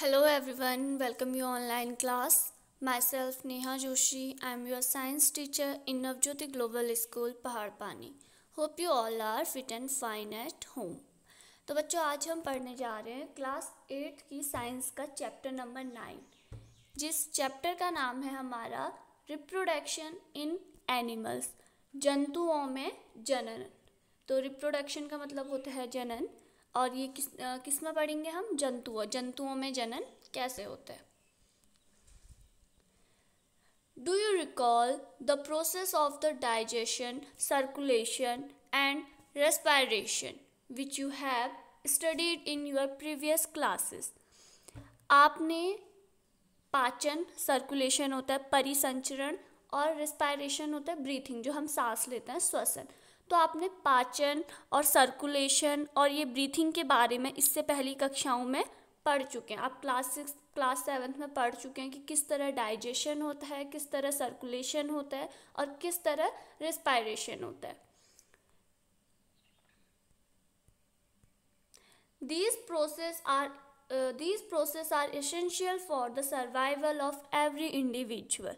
Hello every one welcome you online class myself Neha Joshi I am your science teacher in Navjyoti global school Pahad Pani hope you all are fit and fine at home तो बच्चों आज हम पढ़ने जा रहे हैं class eight की science का चैप्टर नंबर नाइन जिस चैप्टर का नाम है हमारा रिप्रोडक्शन इन एनिमल्स जंतुओं में जनन तो रिप्रोडक्शन का मतलब होता है जनन और ये किस किस में पढ़ेंगे हम जंतुओं जंतुओं में जनन कैसे होता है do you recall the process of the digestion circulation and respiration which you have studied in your previous classes आपने पाचन सर्कुलेशन होता है परिसंचरण और रेस्पायरेशन होता है ब्रीथिंग जो हम सांस लेते हैं श्वसन तो आपने पाचन और सर्कुलेशन और ये ब्रीथिंग के बारे में इससे पहली कक्षाओं में पढ़ चुके हैं आप क्लास सिक्स क्लास सेवन्थ में पढ़ चुके हैं कि किस तरह डाइजेशन होता है किस तरह सर्कुलेशन होता है और किस तरह रिस्पायरेशन होता है these process are these process are essential for the survival of every individual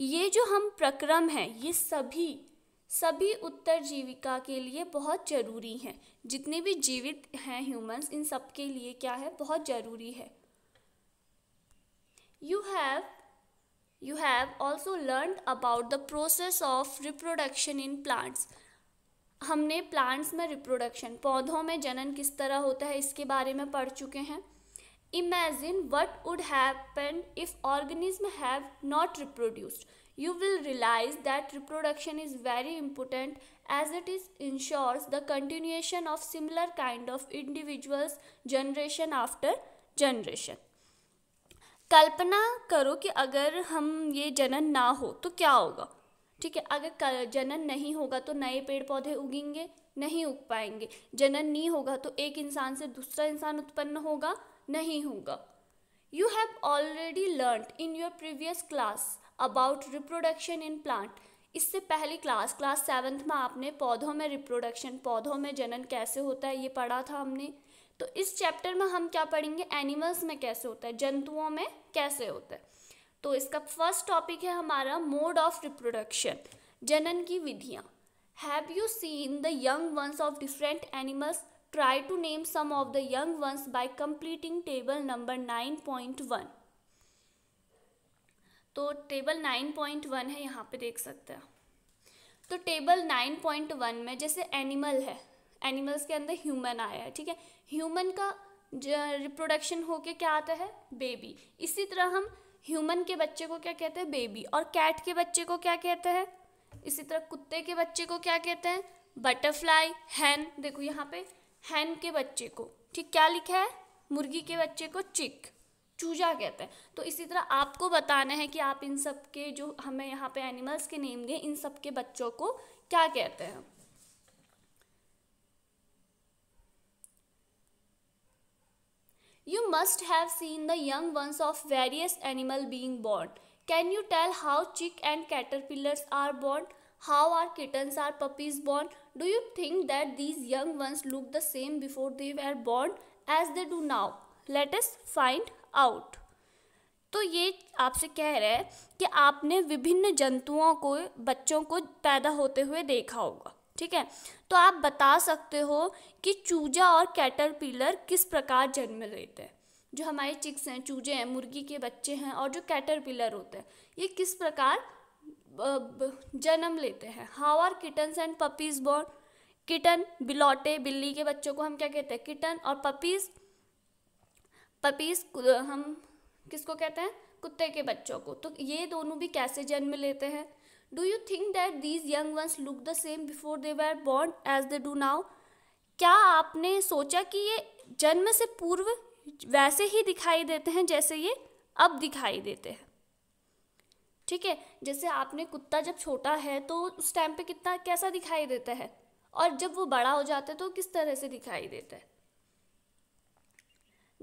ये जो हम प्रक्रम हैं ये सभी सभी उत्तर जीविका के लिए बहुत ज़रूरी हैं जितने भी जीवित हैं ह्यूमंस इन सब के लिए क्या है बहुत ज़रूरी है you have you have also learn about the process of reproduction in plants हमने प्लांट्स में रिप्रोडक्शन पौधों में जनन किस तरह होता है इसके बारे में पढ़ चुके हैं imagine what would happen if organism have not reproduced you will realize that reproduction is very important as it is ensures the continuation of similar kind of individuals generation after generation कल्पना करो कि अगर हम ये जनन ना हो तो क्या होगा ठीक है अगर जनन नहीं होगा तो नए पेड़ पौधे उगेंगे नहीं उग पाएंगे जनन नहीं होगा तो एक इंसान से दूसरा इंसान उत्पन्न होगा नहीं होगा you have already learn in your previous class about reproduction in plant इससे पहली क्लास क्लास सेवन्थ में आपने पौधों में रिप्रोडक्शन पौधों में जनन कैसे होता है ये पढ़ा था हमने तो इस चैप्टर में हम क्या पढ़ेंगे एनिमल्स में कैसे होता है जंतुओं में कैसे होता है तो इसका फर्स्ट टॉपिक है हमारा मोड ऑफ रिप्रोडक्शन जनन की विधियाँ have you seen the young ones of different animals try to name some of the young ones by completing table number nine point one तो टेबल नाइन पॉइंट वन है यहाँ पे देख सकते हैं तो टेबल नाइन पॉइंट वन में जैसे एनिमल है एनिमल्स के अंदर ह्यूमन आया है ठीक है ह्यूमन का रिप्रोडक्शन होके क्या आता है बेबी इसी तरह हम ह्यूमन के बच्चे को क्या कहते हैं बेबी और कैट के बच्चे को क्या कहते हैं इसी तरह कुत्ते के बच्चे को क्या कहते हैं बटरफ्लाई हैन देखो यहाँ पे हैन के बच्चे को ठीक क्या लिखा है मुर्गी के बच्चे को चिक चूजा कहते हैं तो इसी तरह आपको बताना है कि आप इन सब के जो हमें यहाँ पे एनिमल्स के नेम दिए इन सब के बच्चों को क्या कहते हैं you must have seen the young ones of various animal being born can you tell how chick and caterpillars are born how are kittens are puppies born do you think that these young ones look the same before they are born as they do now let us find out तो ये आपसे कह रहा है कि आपने विभिन्न जंतुओं को बच्चों को पैदा होते हुए देखा होगा ठीक है तो आप बता सकते हो कि चूजा और कैटरपिलर किस प्रकार जन्म लेते हैं जो हमारे चिक्स हैं चूजे हैं मुर्गी के बच्चे हैं और जो कैटरपिलर होते हैं ये किस प्रकार जन्म लेते हैं how are kittens and puppies born kitten बिलौटे बिल्ली के बच्चों को हम क्या कहते हैं किटन और पपीज पपीज़ हम किसको कहते हैं कुत्ते के बच्चों को तो ये दोनों भी कैसे जन्म लेते हैं do you think that these young ones look the same before they were born as they do now क्या आपने सोचा कि ये जन्म से पूर्व वैसे ही दिखाई देते हैं जैसे ये अब दिखाई देते हैं ठीक है जैसे आपने कुत्ता जब छोटा है तो उस टाइम पे कितना कैसा दिखाई देता है और जब वो बड़ा हो जाता है तो किस तरह से दिखाई देता है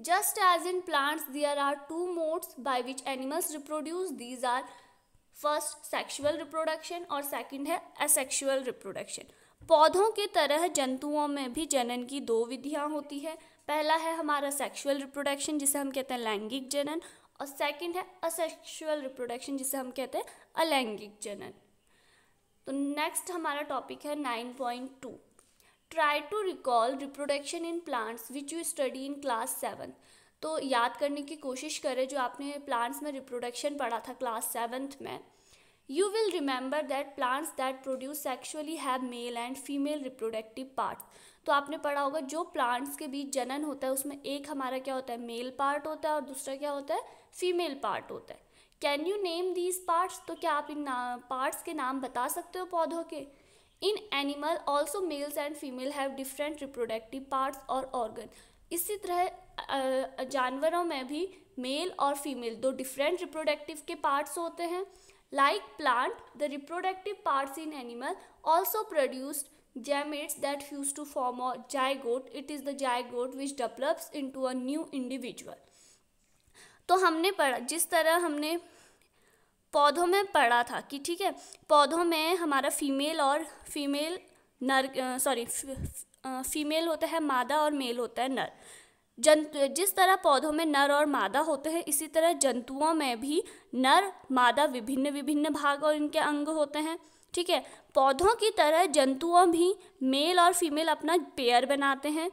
Just as in plants, there are two modes by which animals reproduce. These are first sexual reproduction और सेकंड है असेक्शुअल रिप्रोडक्शन पौधों की तरह जंतुओं में भी जनन की दो विधियाँ होती है पहला है हमारा सेक्शुअल रिप्रोडक्शन जिसे हम कहते हैं लैंगिक जनन और सेकंड है असेक्शुअल रिप्रोडक्शन जिसे हम कहते हैं अलैंगिक जनन तो नेक्स्ट हमारा टॉपिक है nine point two try to recall reproduction in plants which you study in class seven तो याद करने की कोशिश करें जो आपने प्लांट्स में रिप्रोडक्शन पढ़ा था क्लास सेवन्थ में you will remember that plants that produce sexually have male and female reproductive part तो आपने पढ़ा होगा जो प्लांट्स के बीच जनन होता है उसमें एक हमारा क्या होता है मेल पार्ट होता है और दूसरा क्या होता है फीमेल पार्ट होता है can you name these parts तो क्या आप इन पार्ट्स के नाम बता सकते हो पौधों के in animal also males and female have different reproductive parts और ऑर्गन इसी तरह जानवरों में भी मेल और फीमेल दो डिफरेंट रिप्रोडक्टिव के पार्ट्स होते हैं like plant the reproductive parts in animal also produced that that to form form zygote it is the zygote which develops into a new individual तो हमने पढ़ा जिस तरह हमने पौधों में पढ़ा था कि ठीक है पौधों में हमारा फीमेल और फीमेल नर सॉरी फीमेल होता है मादा और मेल होता है नर जंतु जिस तरह पौधों में नर और मादा होते हैं इसी तरह जंतुओं में भी नर मादा विभिन्न विभिन्न भाग और इनके अंग होते हैं ठीक है पौधों की तरह जंतुओं भी मेल और फीमेल अपना पेयर बनाते हैं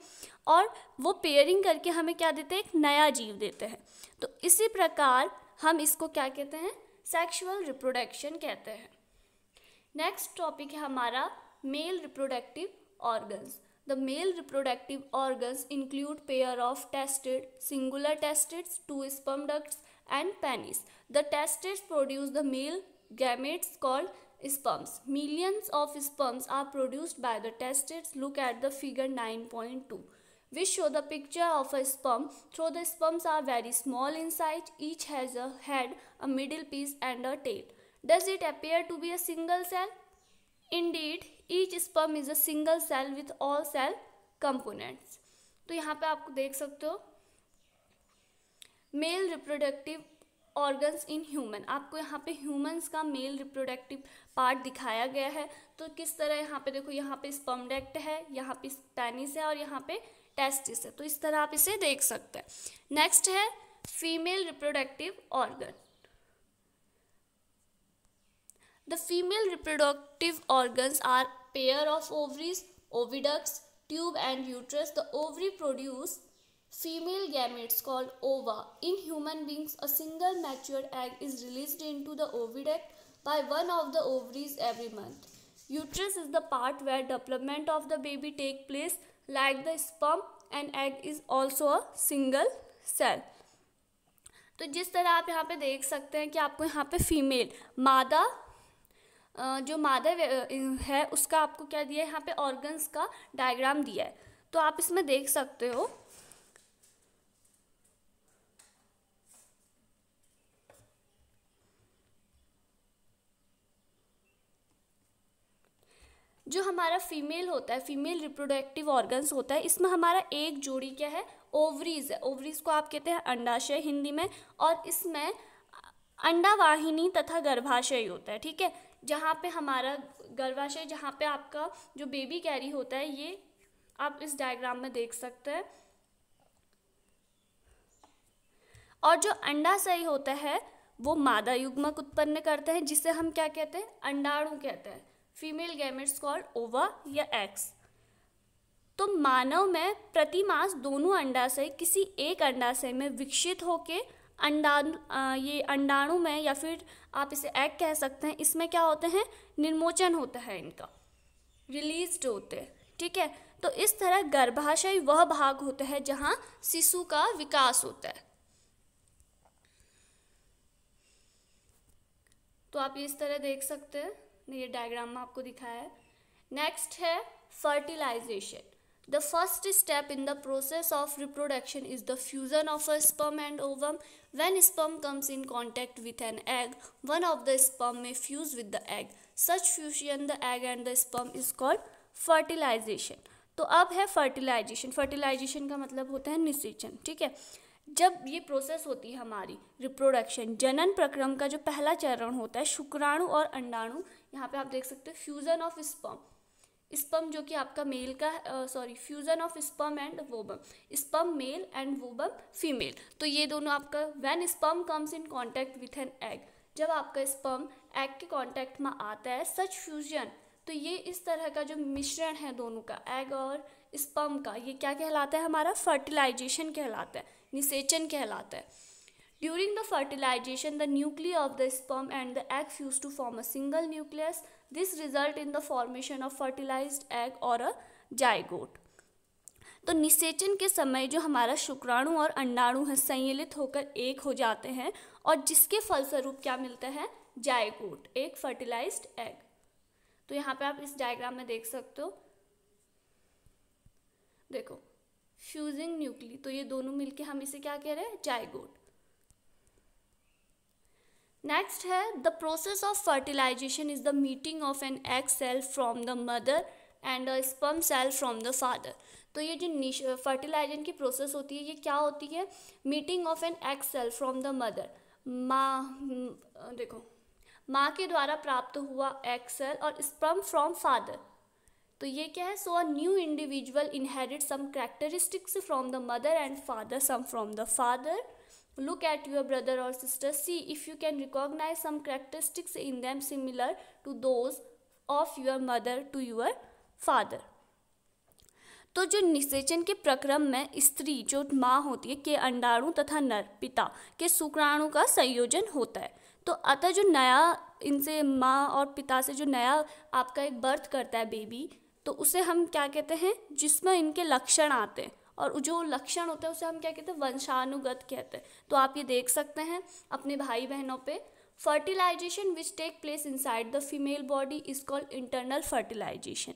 और वो पेयरिंग करके हमें क्या देते हैं एक नया जीव देते हैं तो इसी प्रकार हम इसको क्या कहते हैं सेक्शुअल रिप्रोडक्शन कहते हैं नेक्स्ट टॉपिक है हमारा male reproductive organs the male reproductive organs include pair of testes singular testis two sperm ducts and penis the testes produce the male gametes called sperms millions of sperms are produced by the testes look at the figure nine point two which show the picture of a sperm. Though the sperms are very small in size, each has a head, a middle piece and a tail. Does it appear to be a single cell? Indeed, each sperm is a single cell with all cell components. तो यहाँ पे आप देख सकते हो male reproductive organs in human आपको यहाँ पे ह्यूमंस का मेल रिप्रोडक्टिव पार्ट दिखाया गया है तो किस तरह यहाँ पे देखो यहाँ पे स्पम्डेक्ट है यहाँ पे स्पेनिस है और यहाँ पे टेस्ट इसे तो इस तरह आप इसे देख सकते हैं नेक्स्ट है female reproductive organ the female reproductive organ are pair of ovaries oviducts tube and uterus the ovary produce female gametes called ova in human beings a single mature egg is release into the oviduct by one of the ovaries every month uterus is the part where development of the baby take place like the sperm and egg is also a single cell तो जिस तरह आप यहाँ पे देख सकते हैं कि आपको यहाँ पे फीमेल मादा जो मादा है उसका आपको क्या दिया है यहाँ पे ऑर्गन्स का डायग्राम दिया है तो आप इसमें देख सकते हो जो हमारा फीमेल होता है फीमेल रिप्रोडक्टिव ऑर्गन्स होता है इसमें हमारा एक जोड़ी क्या है ओवरीज है ओवरीज को आप कहते हैं अंडाशय हिंदी में और इसमें अंडावाहिनी तथा गर्भाशय होता है ठीक है जहाँ पे हमारा गर्भाशय जहाँ पे आपका जो बेबी कैरी होता है ये आप इस डायग्राम में देख सकते हैं और जो अंडाशय होता है वो मादा युग्मक उत्पन्न करते हैं जिसे हम क्या कहते हैं अंडाणु कहते हैं फीमेल गैमेट्स कॉल्ड ओवा या एक्स तो मानव में प्रति मास दोनों अंडाशय किसी एक अंडाशय में विकसित होके अंडाणु ये अंडाणु में या फिर आप इसे एग कह सकते हैं इसमें क्या होते हैं निर्मोचन होता है इनका रिलीज होते हैं ठीक है तो इस तरह गर्भाशय वह भाग होता है जहाँ शिशु का विकास होता है तो आप इस तरह देख सकते हैं ये डायग्राम में आपको दिखाया है नेक्स्ट है fertilisation the first step in the process of reproduction is the fusion of a sperm and ovum when sperm comes in contact with an egg one of the sperm may fuse with the egg such fusion the egg and the sperm is called fertilisation तो अब है fertilisation fertilisation का मतलब होता है निषेचन ठीक है जब ये प्रोसेस होती है हमारी रिप्रोडक्शन जनन प्रक्रम का जो पहला चरण होता है शुक्राणु और अंडाणु यहाँ पे आप देख सकते हो फ्यूज़न ऑफ स्पर्म स्पम जो कि आपका मेल का sorry fusion of sperm and ovum sperm male and ovum female तो ये दोनों आपका when sperm comes in contact with an egg जब आपका स्पम एग के कांटेक्ट में आता है सच फ्यूजन तो ये इस तरह का जो मिश्रण है दोनों का एग और स्पम का ये क्या कहलाता है हमारा फर्टिलाइजेशन कहलाता है निषेचन कहलाता है During the fertilization, the nuclei of the sperm and the egg fuse to form a single nucleus. This result in the formation of fertilized egg और a zygote. तो निषेचन के समय जो हमारा शुक्राणु और अंडाणु है संयलित होकर एक हो जाते हैं और जिसके फलस्वरूप क्या मिलता है जायगोट एक फर्टिलाइज्ड एग तो यहाँ पे आप इस डायग्राम में देख सकते हो देखो फ्यूजिंग न्यूक्ली तो ये दोनों मिलके हम इसे क्या कह रहे हैं जायगोट नेक्स्ट है the process of fertilisation is the meeting of an egg cell from the mother and a sperm cell from the father तो ये जो फर्टिलाइजेशन की प्रोसेस होती है ये क्या होती है meeting of an egg cell from the mother माँ हम्म, देखो माँ के द्वारा प्राप्त हुआ एग सेल और स्पर्म फ्रॉम फादर तो ये क्या है so a new individual inherit some characteristics from the mother and father some from the father Look at your brother or sister. See if you can recognize some characteristics in them similar to those of your mother to your father. तो जो निषेचन के प्रक्रम में स्त्री जो माँ होती है के अंडाणु तथा नर पिता के शुक्राणु का संयोजन होता है तो अतः जो नया इनसे माँ और पिता से जो नया आपका एक बर्थ करता है बेबी तो उसे हम क्या कहते हैं जिसमें इनके लक्षण आते हैं और जो लक्षण होता है उसे हम क्या कहते हैं वंशानुगत कहते हैं तो आप ये देख सकते हैं अपने भाई बहनों पे fertilisation which take place inside the female body is called internal fertilisation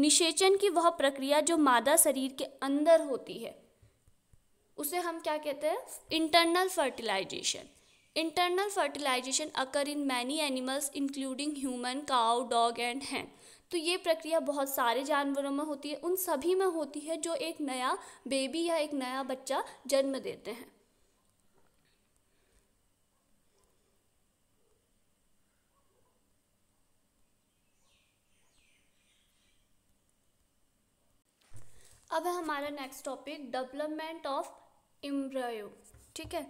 निषेचन की वह प्रक्रिया जो मादा शरीर के अंदर होती है उसे हम क्या कहते हैं internal fertilisation internal fertilisation occur in many animals including human cow dog and हैं तो ये प्रक्रिया बहुत सारे जानवरों में होती है उन सभी में होती है जो एक नया बेबी या एक नया बच्चा जन्म देते हैं अब हमारा next topic development of embryo ठीक है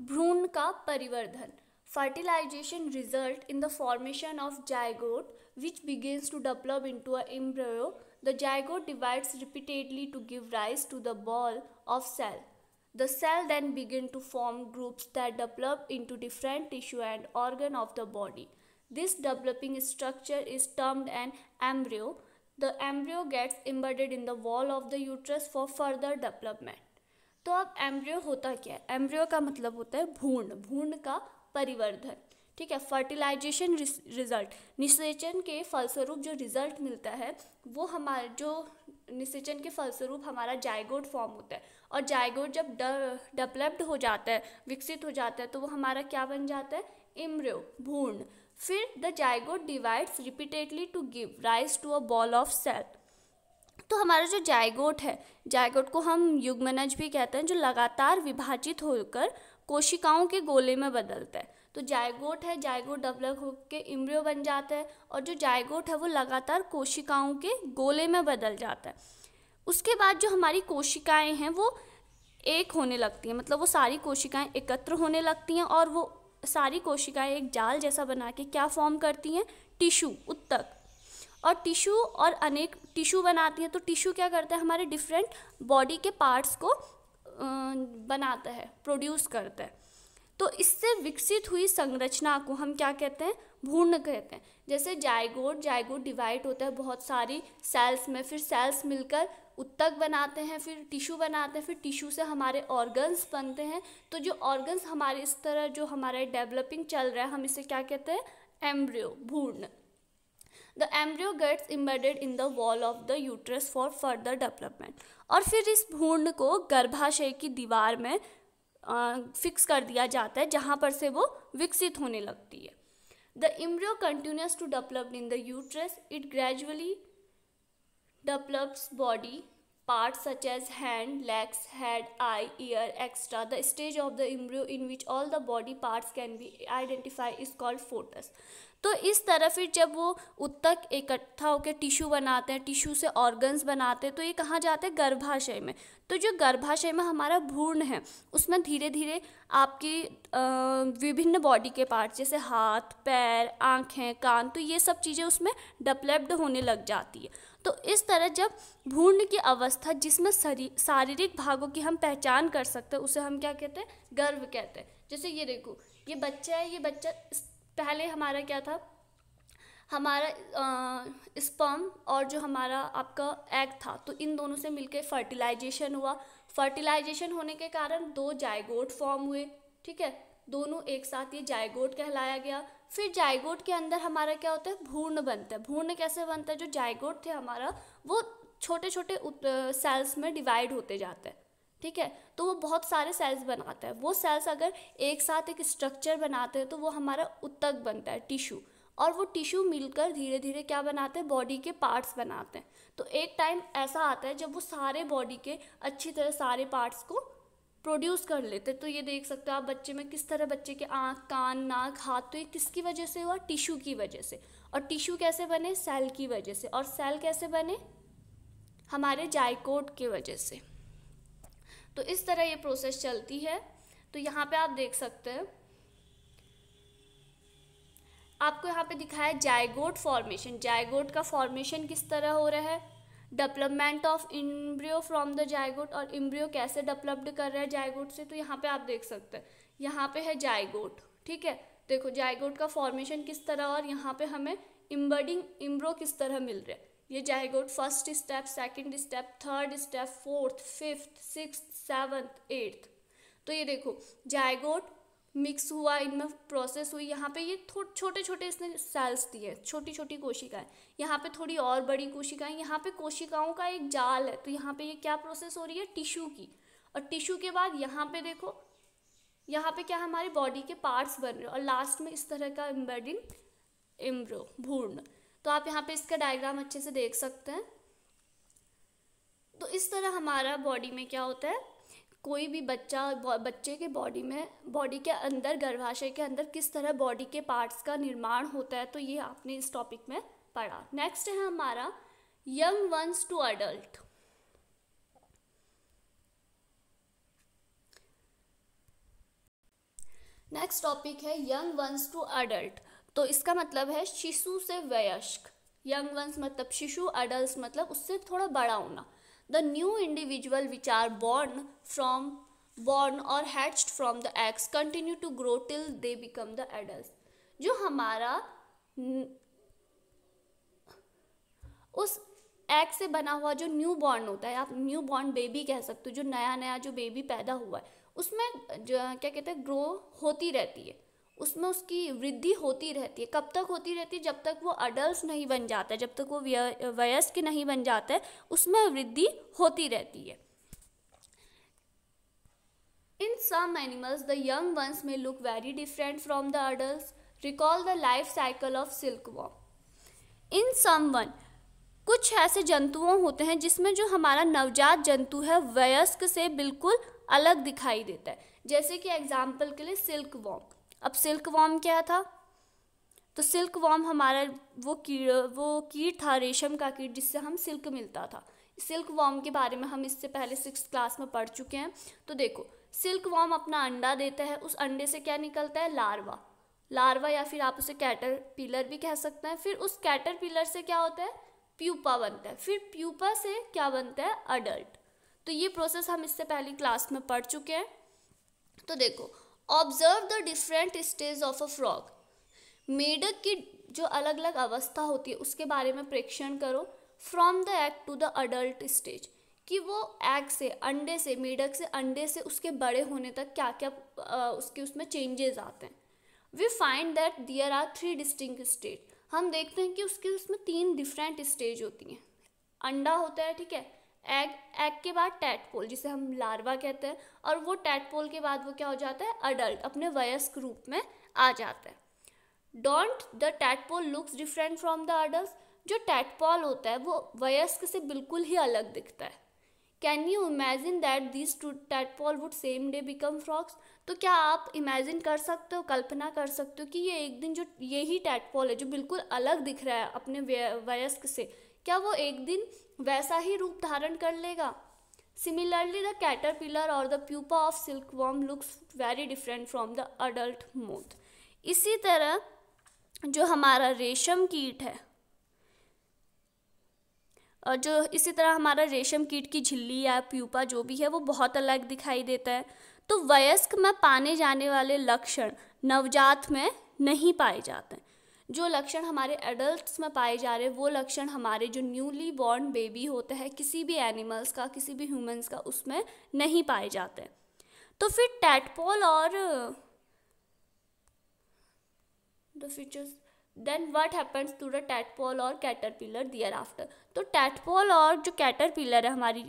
भ्रूण का परिवर्धन fertilization result in the formation of zygote which begins to develop into an embryo the zygote divides repeatedly to give rise to the ball of cell the cell then begin to form groups that develop into different tissue and organ of the body this developing structure is termed an embryo the embryo gets embedded in the wall of the uterus for further development तो अब embryo होता क्या है embryo का मतलब होता है भूण भूण का परिवर्धन ठीक है फर्टिलाइजेशन रिजल्ट निषेचन के फलस्वरूप जो रिजल्ट मिलता है वो हमारे जो निषेचन के फलस्वरूप हमारा जायगोड फॉर्म होता है और जायगोड जब डेवलप्ड हो जाता है विकसित हो जाता है तो वो हमारा क्या बन जाता है इम्रियो भूण फिर the zygote divides repeatedly to give rise to a ball of cell तो हमारा जो जायगोट है जायगोट को हम युग्मनज भी कहते हैं जो लगातार विभाजित होकर कोशिकाओं के गोले में बदलता है तो जायगोट है जायगोट डेवलप होकर इम्ब्रियो बन जाता है और जो जायगोट है वो लगातार कोशिकाओं के गोले में बदल जाता है उसके बाद जो हमारी कोशिकाएं हैं वो एक होने लगती हैं मतलब वो सारी कोशिकाएं एकत्र होने लगती हैं और वो सारी कोशिकाएं एक जाल जैसा बना के क्या फॉर्म करती हैं टिश्यू उत्तक और टिश्यू और अनेक टिश्यू बनाती है तो टिश्यू क्या करता है हमारे डिफरेंट बॉडी के पार्ट्स को बनाता है प्रोड्यूस करता है तो इससे विकसित हुई संरचना को हम क्या कहते हैं भूर्ण कहते हैं जैसे जायगोट जायगोट डिवाइड होता है बहुत सारी सेल्स में फिर सेल्स मिलकर उत्तक बनाते हैं फिर टिश्यू बनाते हैं फिर टिश्यू से हमारे ऑर्गन्स बनते हैं तो जो ऑर्गन्स हमारे इस तरह जो हमारे डेवलपिंग चल रहा है हम इसे क्या कहते हैं एम्ब्रियो भूर्ण the embryo gets embedded in the wall of the uterus for further development और फिर इस भ्रूण को गर्भाशय की दीवार में फिक्स कर दिया जाता है जहाँ पर से वो विकसित होने लगती है the embryo continues to develop in the uterus it gradually develops body part such as hand legs head eye ear extra the stage of the embryo in which all the body parts can be identify is called foetus तो इस तरह फिर जब वो उत्तक इकट्ठा होकर tissue बनाते हैं टिश्यू से ऑर्गन्स बनाते हैं तो ये कहाँ जाते हैं गर्भाशय में तो जो गर्भाशय में हमारा भ्रूण है उसमें धीरे धीरे आपकी विभिन्न बॉडी के पार्ट जैसे हाथ पैर आँखें कान तो ये सब चीज़ें उसमें डेवलप्ड होने लग जाती है तो इस तरह जब भ्रूण की अवस्था जिसमें शारीरिक भागों की हम पहचान कर सकते हैं उसे हम क्या कहते हैं गर्व कहते हैं जैसे ये देखो ये बच्चा है ये बच्चा पहले हमारा क्या था हमारा स्पर्म और जो हमारा आपका एग था तो इन दोनों से मिलके फर्टिलाइजेशन हुआ फर्टिलाइजेशन होने के कारण दो जायगोट फॉर्म हुए ठीक है दोनों एक साथ ये जायगोट कहलाया गया फिर जायगोट के अंदर हमारा क्या होता है भूर्ण बनता है भूर्ण कैसे बनता है जो जायगोट थे हमारा वो छोटे छोटे सेल्स में डिवाइड होते जाते हैं ठीक है तो वो बहुत सारे सेल्स बनाता है वो सेल्स अगर एक साथ एक स्ट्रक्चर बनाते हैं तो वो हमारा उत्तक बनता है टिश्यू और वो टिश्यू मिलकर धीरे धीरे क्या बनाते हैं बॉडी के पार्ट्स बनाते हैं तो एक टाइम ऐसा आता है जब वो सारे बॉडी के अच्छी तरह सारे पार्ट्स को प्रोड्यूस कर लेते तो ये देख सकते हो आप बच्चे में किस तरह बच्चे के आँख कान नाक हाथ तो ये किसकी वजह से हुआ टिश्यू की वजह से और टिश्यू कैसे बने सेल की वजह से और सेल कैसे बने हमारे जायकोट की वजह से तो इस तरह ये प्रोसेस चलती है तो यहाँ पे आप देख सकते हैं आपको यहाँ पे दिखाया जायगोट फॉर्मेशन जायगोट का फॉर्मेशन किस तरह हो रहा है development of embryo from the zygote और इम्ब्रियो कैसे डेवलप्ड कर रहा है जायगोट से तो यहाँ पे आप देख सकते हैं यहाँ पे है जायगोट ठीक है देखो जायगोट का फॉर्मेशन किस तरह और यहाँ पे हमें इम्बर्डिंग इम्ब्रो किस तरह मिल रहा है ये zygote first step second step third step fourth fifth six seventh eighth तो ये देखो जायगोट मिक्स हुआ इनमें प्रोसेस हुई यहाँ पे ये छोटे छोटे इसने सेल्स दिए छोटी छोटी कोशिकाएं यहाँ पे थोड़ी और बड़ी कोशिकाएं यहाँ पे कोशिकाओं का एक जाल है तो यहाँ पे ये क्या प्रोसेस हो रही है टिश्यू की और टिश्यू के बाद यहाँ पे देखो यहाँ पे क्या हमारी बॉडी के पार्ट्स बन रहे और लास्ट में इस तरह का एम्बेडिंग एम्ब्रो भूर्ण तो आप यहाँ पे इसका डायग्राम अच्छे से देख सकते हैं तो इस तरह हमारा बॉडी में क्या होता है कोई भी बच्चा बच्चे के बॉडी में बॉडी के अंदर गर्भाशय के अंदर किस तरह बॉडी के पार्ट्स का निर्माण होता है तो ये आपने इस टॉपिक में पढ़ा नेक्स्ट है हमारा young ones to adult next topic है यंग वंस टू अडल्ट तो इसका मतलब है शिशु से वयस्क यंग वंस मतलब शिशु अडल्ट मतलब उससे थोड़ा बड़ा होना the new individual which are born from born और hatched from the eggs continue to grow till they become the adult जो हमारा उस एग से बना हुआ जो न्यू बॉर्न होता है आप न्यू बॉर्न बेबी कह सकते हो जो नया नया जो बेबी पैदा हुआ है उसमें क्या कहते हैं ग्रो होती रहती है उसमें उसकी वृद्धि होती रहती है कब तक होती रहती है जब तक वो अडल्ट नहीं बन जाता है जब तक वो वयस्क नहीं बन जाता है उसमें वृद्धि होती रहती है in some animals the young ones may look very different from the adult recall the life cycle of silk of in some one कुछ ऐसे जंतुओं होते हैं जिसमें जो हमारा नवजात जंतु है वयस्क से बिल्कुल अलग दिखाई देता है जैसे कि एग्जाम्पल के लिए सिल्क वॉम अब सिल्क वॉर्म क्या था तो सिल्क वॉम हमारा वो कीड़ वो कीट था रेशम का कीट जिससे हम सिल्क मिलता था सिल्क वॉर्म के बारे में हम इससे पहले सिक्स क्लास में पढ़ चुके हैं तो देखो सिल्क वॉर्म अपना अंडा देता है उस अंडे से क्या निकलता है लार्वा लार्वा या फिर आप उसे कैटर पिलर भी कह सकते हैं फिर उस कैटर पिलर से क्या होता है प्यूपा बनता है फिर प्यूपा से क्या बनता है अडल्ट तो ये प्रोसेस हम इससे पहली क्लास में पढ़ चुके हैं तो देखो observe the different stage of a frog मेढक की जो अलग अलग अवस्था होती है उसके बारे में प्रेक्षण करो from the egg to the adult stage कि वो एग से अंडे से मेढक से अंडे से उसके बड़े होने तक क्या क्या उसके उसमें चेंजेस आते हैं we find that there are three distinct stage हम देखते हैं कि उसके उसमें तीन डिफरेंट स्टेज होती हैं अंडा होता है ठीक है एग एग के बाद टैटपोल जिसे हम लार्वा कहते हैं और वो टैटपोल के बाद वो क्या हो जाता है अडल्ट अपने वयस्क रूप में आ जाता है don't the tadpole looks different from the adult जो टैटपॉल होता है वो वयस्क से बिल्कुल ही अलग दिखता है can you imagine that this to tadpole would some day become frogs तो क्या आप इमेजिन कर सकते हो कल्पना कर सकते हो कि ये एक दिन जो यही टैटपॉल है जो बिल्कुल अलग दिख रहा है अपने वयस्क से क्या वो एक दिन वैसा ही रूप धारण कर लेगा सिमिलरली द कैटरपिलर और the pupa of silk worm looks very different from the adult moth इसी तरह जो हमारा रेशम कीट है और जो इसी तरह हमारा रेशम कीट की झिल्ली या प्यूपा जो भी है वो बहुत अलग दिखाई देता है तो वयस्क में पाने जाने वाले लक्षण नवजात में नहीं पाए जाते जो लक्षण हमारे एडल्ट्स में पाए जा रहे हैं वो लक्षण हमारे जो न्यूली बॉर्न बेबी होते हैं किसी भी एनिमल्स का किसी भी ह्यूमंस का उसमें नहीं पाए जाते तो फिर टैटपोल और the features then what happens to the tadpole और कैटरपिलर दियर आफ्टर तो टैटपोल और जो कैटरपिलर है हमारी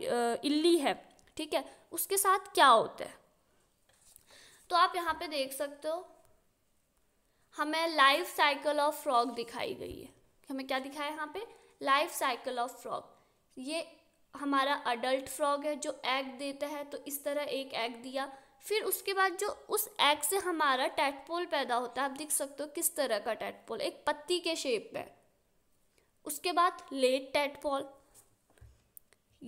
इल्ली है ठीक है उसके साथ क्या होता है तो आप यहाँ पे देख सकते हो हमें लाइफ साइकिल ऑफ फ्रॉग दिखाई गई है हमें क्या दिखाया यहाँ पे लाइफ साइकिल ऑफ फ्रॉग ये हमारा अडल्ट फ्रॉग है जो एग देता है तो इस तरह एक एग दिया फिर उसके बाद जो उस एग से हमारा टैटपोल पैदा होता है आप देख सकते हो किस तरह का टैटपोल एक पत्ती के शेप में उसके बाद लेट टैटपोल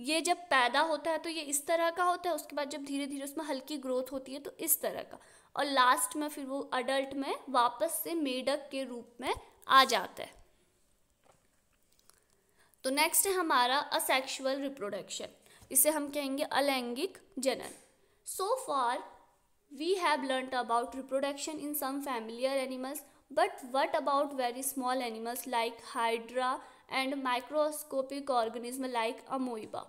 ये जब पैदा होता है तो ये इस तरह का होता है उसके बाद जब धीरे धीरे उसमें हल्की ग्रोथ होती है तो इस तरह का और लास्ट में फिर वो अडल्ट में वापस से मेढक के रूप में आ जाता है तो नेक्स्ट है हमारा असेक्शुअल रिप्रोडक्शन इसे हम कहेंगे अलैंगिक जनन so far we have learn about reproduction in some familiar animals but what about very small animals like hydra and microscopic organism like amoeba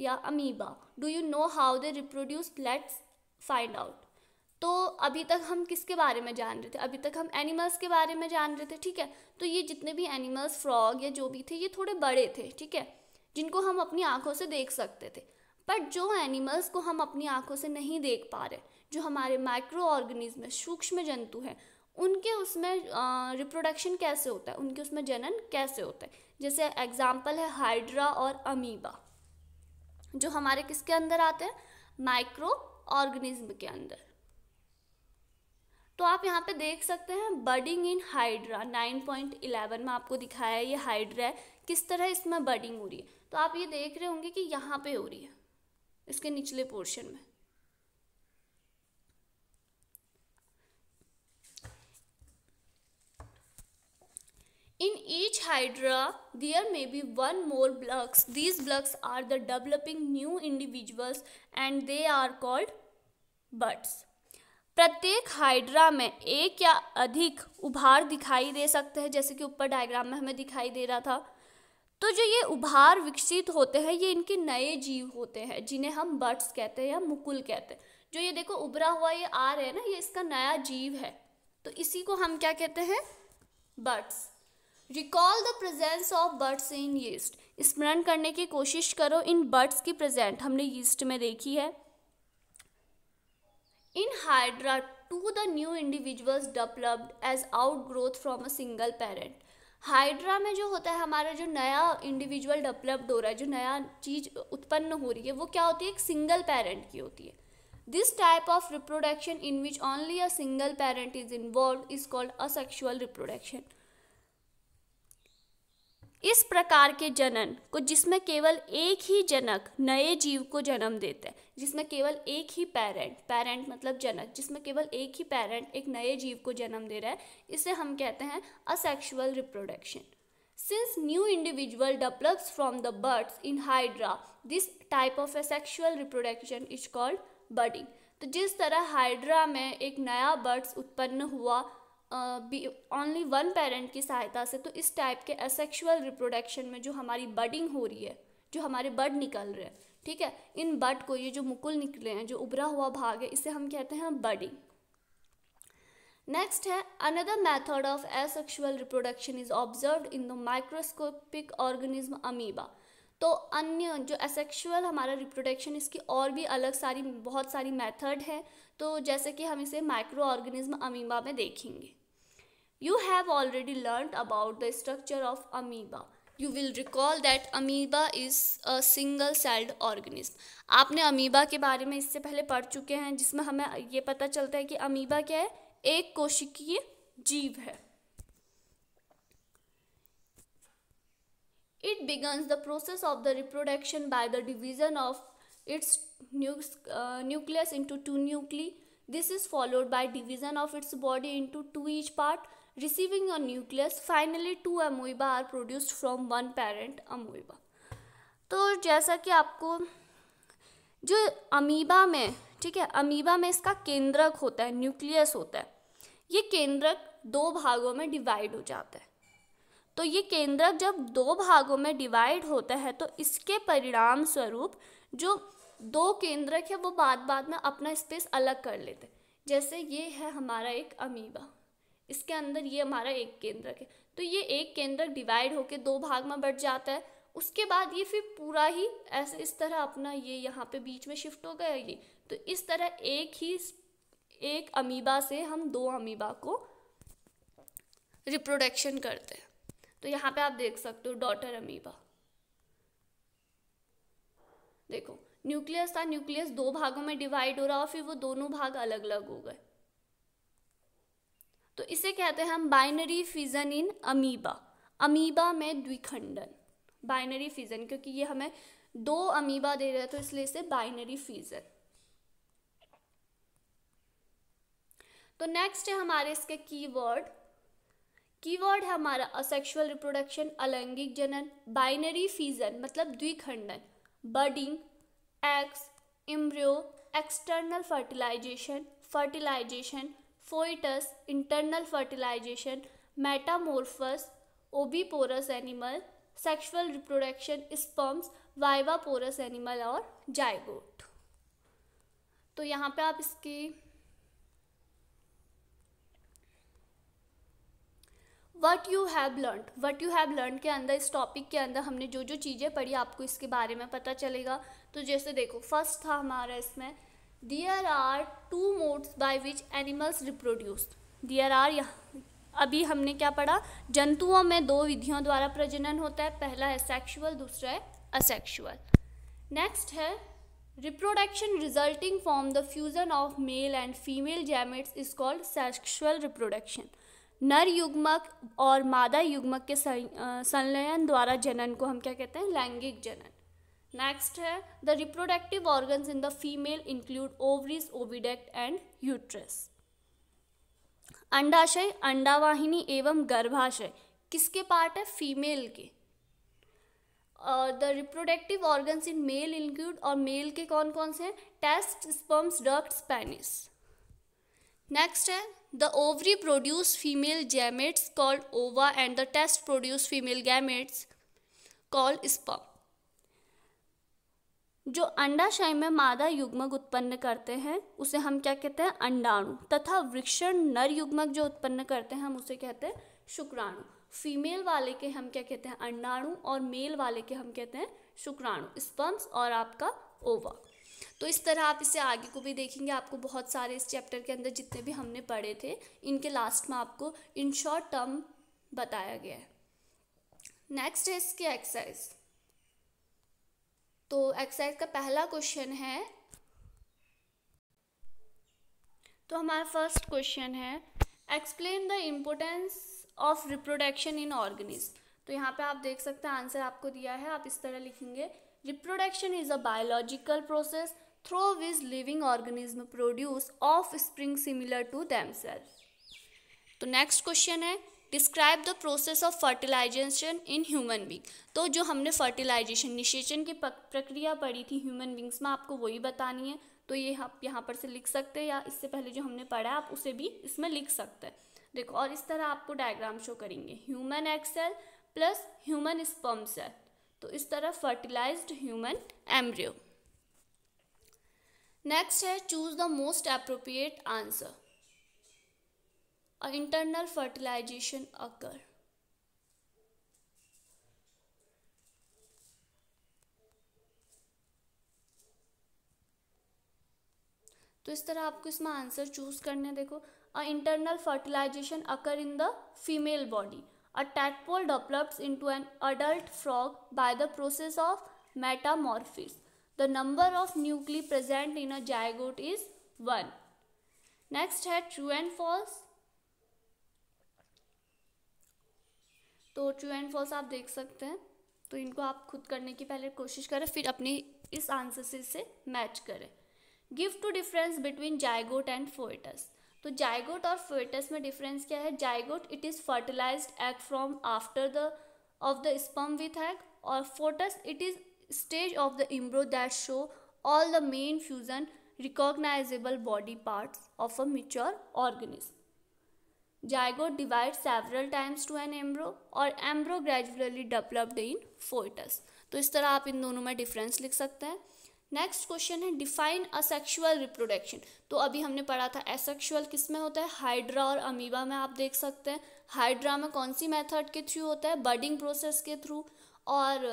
या amoeba do you know how they reproduce let's find out तो अभी तक हम किसके बारे में जान रहे थे अभी तक हम एनिमल्स के बारे में जान रहे थे ठीक है तो ये जितने भी एनिमल्स फ्रॉग या जो भी थे ये थोड़े बड़े थे ठीक है जिनको हम अपनी आँखों से देख सकते थे बट जो एनिमल्स को हम अपनी आँखों से नहीं देख पा रहे जो हमारे माइक्रो ऑर्गेनिज्म है सूक्ष्म जंतु हैं उनके उसमें रिप्रोडक्शन कैसे होता है उनके उसमें जनन कैसे होता है जैसे एग्जाम्पल है हाइड्रा और अमीबा जो हमारे किसके अंदर आते हैं माइक्रो ऑर्गेनिज्म के अंदर तो आप यहाँ पे देख सकते हैं budding in hydra nine point eleven में आपको दिखाया है ये हाइड्रा है किस तरह इसमें बर्डिंग हो रही है तो आप ये देख रहे होंगे कि यहाँ पे हो रही है इसके निचले पोर्शन में in each hydra there may be one more bulges these bulges are the developing new individuals and they are called buds प्रत्येक हाइड्रा में एक या अधिक उभार दिखाई दे सकते हैं जैसे कि ऊपर डायग्राम में हमें दिखाई दे रहा था तो जो ये उभार विकसित होते हैं ये इनके नए जीव होते हैं जिन्हें हम बर्ड्स कहते हैं या मुकुल कहते हैं जो ये देखो उभरा हुआ ये आ रहा है ना ये इसका नया जीव है तो इसी को हम क्या कहते हैं buds recall the presence of buds in yeast स्मरण करने की कोशिश करो इन बर्ड्स की प्रेजेंट हमने यीस्ट में देखी है In Hydra, two the new individuals developed as outgrowth from a single parent. Hydra में जो होता है हमारा जो नया इंडिविजुअल डेवलप्ड हो रहा है जो नया चीज़ उत्पन्न हो रही है वो क्या होती है एक सिंगल पेरेंट की होती है this type of reproduction in which only a single parent is involve is called asexual reproduction इस प्रकार के जनन को जिसमें केवल एक ही जनक नए जीव को जन्म देते हैं जिसमें केवल एक ही पेरेंट पेरेंट मतलब जनक जिसमें केवल एक ही पेरेंट एक नए जीव को जन्म दे रहा है इसे हम कहते हैं asexual reproduction since new individual develops from the buds in hydra this type of sexual reproduction is called budding तो जिस तरह हाइड्रा में एक नया बर्ड्स उत्पन्न हुआ ओनली वन पेरेंट की सहायता से तो इस टाइप के असेक्शुअल रिप्रोडक्शन में जो हमारी बडिंग हो रही है जो हमारे बड निकल रहे हैं ठीक है इन बड को ये जो मुकुल निकले हैं जो उभरा हुआ भाग है इसे हम कहते हैं बडिंग नेक्स्ट है another method of asexual reproduction is observe in the microscopic organism amoeba तो अन्य जो एसेक्शुअल हमारा रिप्रोडक्शन इसकी और भी अलग सारी बहुत सारी मेथड है तो जैसे कि हम इसे माइक्रो ऑर्गेनिज्म अमीबा में देखेंगे You have already learnt about the structure of amoeba. You will recall that amoeba is a single celled organism. आपने amoeba के बारे में इससे पहले पढ़ चुके हैं जिसमें हमें ये पता चलता है कि amoeba क्या है एक कोशिकीय जीव है it begins the process of the reproduction by the division of its uh, nucleus into two nuclei this is followed by division of its body into two each part receiving a nucleus. Finally, two amoeba are produced from one parent amoeba. तो जैसा कि आपको जो amoeba में ठीक है amoeba में इसका केंद्रक होता है न्यूक्लियस होता है ये केंद्रक दो भागों में डिवाइड हो जाता है तो ये केंद्रक जब दो भागों में डिवाइड होता है तो इसके परिणाम स्वरूप जो दो केंद्रक है वो बाद बाद में अपना स्पेस अलग कर लेते हैं जैसे ये है हमारा एक अमीबा इसके अंदर ये हमारा एक केंद्रक है तो ये एक केंद्रक डिवाइड होके दो भाग में बढ़ जाता है उसके बाद ये फिर पूरा ही ऐसे इस तरह अपना ये यहाँ पे बीच में शिफ्ट हो गया ये तो इस तरह एक ही एक अमीबा से हम दो अमीबा को रिप्रोडक्शन करते हैं तो यहाँ पे आप देख सकते हो डॉटर अमीबा देखो न्यूक्लियस था न्यूक्लियस दो भागों में डिवाइड हो रहा और फिर वो दोनों भाग अलग अलग हो गए तो इसे कहते हैं हम binary fission in amoeba amoeba में द्विखंडन बाइनरी फिजन क्योंकि ये हमें दो अमीबा दे रहे हैं तो इसलिए इसे बाइनरी फिजन तो नेक्स्ट है हमारे इसके कीवर्ड कीवर्ड है हमारा असेक्सुअल रिप्रोडक्शन अलैंगिक जनन बाइनरी फीजन मतलब द्विखंडन budding X embryo external fertilisation fertilisation foetus internal fertilisation metamorphosis oviparous animal sexual reproduction sperms viviparous animal और जायगोट तो यहाँ पे आप इसकी what you have learn what you have learn के अंदर इस टॉपिक के अंदर हमने जो जो चीज़ें पढ़ी आपको इसके बारे में पता चलेगा तो जैसे देखो फर्स्ट था हमारा इसमें there are two modes by which animals reproduce there are अभी हमने क्या पढ़ा जंतुओं में दो विधियों द्वारा प्रजनन होता है पहला है सेक्शुअल दूसरा है असेक्शुअल नेक्स्ट है reproduction resulting from the fusion of male and female gametes is called sexual reproduction नर युग्मक और मादा युग्मक के संलयन द्वारा जनन को हम क्या कहते हैं लैंगिक जनन नेक्स्ट है the reproductive organs in the female include ovaries oviduct and uterus अंडाशय अंडावाहिनी एवं गर्भाशय किसके पार्ट है फीमेल के the reproductive organs in male include और मेल के कौन कौन से हैं testes sperms duct penis next है the ovary produce female gametes called ova and the testes produce female gametes called sperm जो अंडाशय में मादा युग्मक उत्पन्न करते हैं उसे हम क्या कहते हैं अंडाणु तथा वृक्षण नर युग्मक जो उत्पन्न करते हैं हम उसे कहते हैं शुक्राणु फीमेल वाले के हम क्या कहते हैं अंडाणु और मेल वाले के हम कहते हैं शुक्राणु स्पम्स और आपका ओवा तो इस तरह आप इसे आगे को भी देखेंगे आपको बहुत सारे इस चैप्टर के अंदर जितने भी हमने पढ़े थे इनके लास्ट में आपको इन शॉर्ट टर्म बताया गया है नेक्स्ट है इसकी एक्सरसाइज तो एक्सरसाइज का पहला क्वेश्चन है तो हमारा फर्स्ट क्वेश्चन है explain the importance of reproduction in organism तो यहाँ पे आप देख सकते हैं आंसर आपको दिया है आप इस तरह लिखेंगे reproduction is a biological process through which living organism produce offspring similar to them तो नेक्स्ट क्वेश्चन है describe the process of fertilisation in human being तो जो हमने फर्टिलाइजेशन निषेचन की प्रक्रिया पढ़ी थी ह्यूमन बींग्स में आपको वही बतानी है तो ये आप यहाँ पर से लिख सकते हैं या इससे पहले जो हमने पढ़ा है आप उसे भी इसमें लिख सकते हैं देखो और इस तरह आपको डायग्राम शो करेंगे human egg cell plus human sperm cell तो इस तरह फर्टिलाइज ह्यूमन एम्ब्रियो नेक्स्ट है choose the most appropriate answer internal fertilisation occur तो इस तरह आपको इसमें आंसर चूज करने देखो a internal fertilisation occur in the female body a tadpole into an adult frog by the process of metamorphosis the number of nuclei present in a zygote is one next है true and false तो true and false आप देख सकते हैं तो इनको आप खुद करने की पहले कोशिश करें फिर अपनी इस आंसर से इसे मैच करें give two difference between zygote and foetus तो जायगोट और फोएटस में डिफरेंस क्या है zygote it is fertilised egg from after the of the sperm with egg और foetus it is stage of the embryo that show all the main fusion recognisable body parts of a mature organism Zygote divide several times to an embryo और embryo gradually developed in foetus तो इस तरह आप इन दोनों में difference लिख सकते हैं नेक्स्ट क्वेश्चन है डिफाइन असेक्शुअल रिप्रोडक्शन तो अभी हमने पढ़ा था एसेक्शुअल किस में होता है हाइड्रा और अमीबा में आप देख सकते हैं हाइड्रा में कौन सी मेथड के थ्रू होता है बर्डिंग प्रोसेस के थ्रू और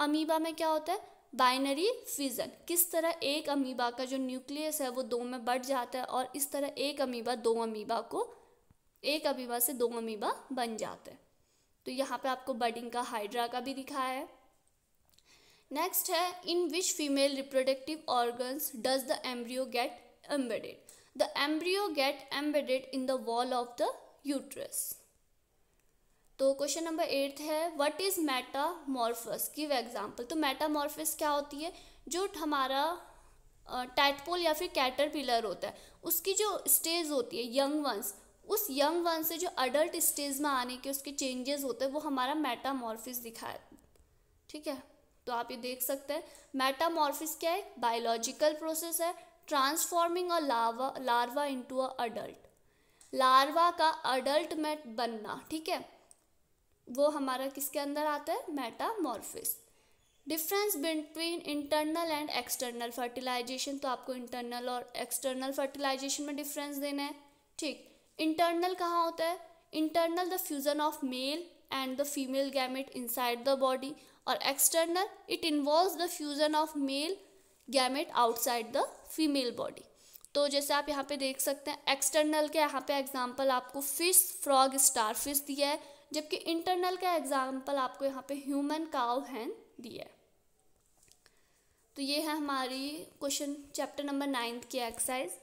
अमीबा में क्या होता है बाइनरी फिजन किस तरह एक अमीबा का जो न्यूक्लियस है वो दो में बढ़ जाता है और इस तरह एक अमीबा दो अमीबा को एक अमीबा से दो अमीबा बन जाते हैं तो यहाँ पे आपको बडिंग का हाइड्रा का भी दिखाया है नेक्स्ट है in which female reproductive organs does the embryo get embedded the embryo get embedded in the wall of the uterus तो क्वेश्चन नंबर एट है what is metamorphosis give example तो metamorphosis क्या होती है जो हमारा टैटपोल या फिर कैटरपिलर होता है उसकी जो स्टेज होती है यंग वंस उस यंग वन से जो अडल्ट स्टेज में आने के उसके चेंजेस होते हैं वो हमारा मेटामॉर्फिस दिखाए ठीक है तो आप ये देख सकते हैं मेटामॉर्फिस क्या है बायोलॉजिकल प्रोसेस है ट्रांसफॉर्मिंग और larva larva into a adult larva का अडल्ट में बनना ठीक है वो हमारा किसके अंदर आता है metamorphosis difference between internal and external fertilisation तो आपको इंटरनल और एक्सटर्नल फर्टिलाइजेशन में डिफरेंस देना है ठीक इंटरनल कहाँ होता है internal the fusion of male and the female gamete inside the body और external it involve the fusion of male gamete outside the female body तो जैसे आप यहाँ पे देख सकते हैं एक्सटर्नल के यहाँ पे एग्जांपल आपको फिश फ्रॉग स्टार फिश दिया है जबकि इंटरनल का एग्जांपल आपको यहाँ पे ह्यूमन काव हैन दिया है तो ये है हमारी क्वेश्चन चैप्टर नंबर नाइन्थ की एक्सरसाइज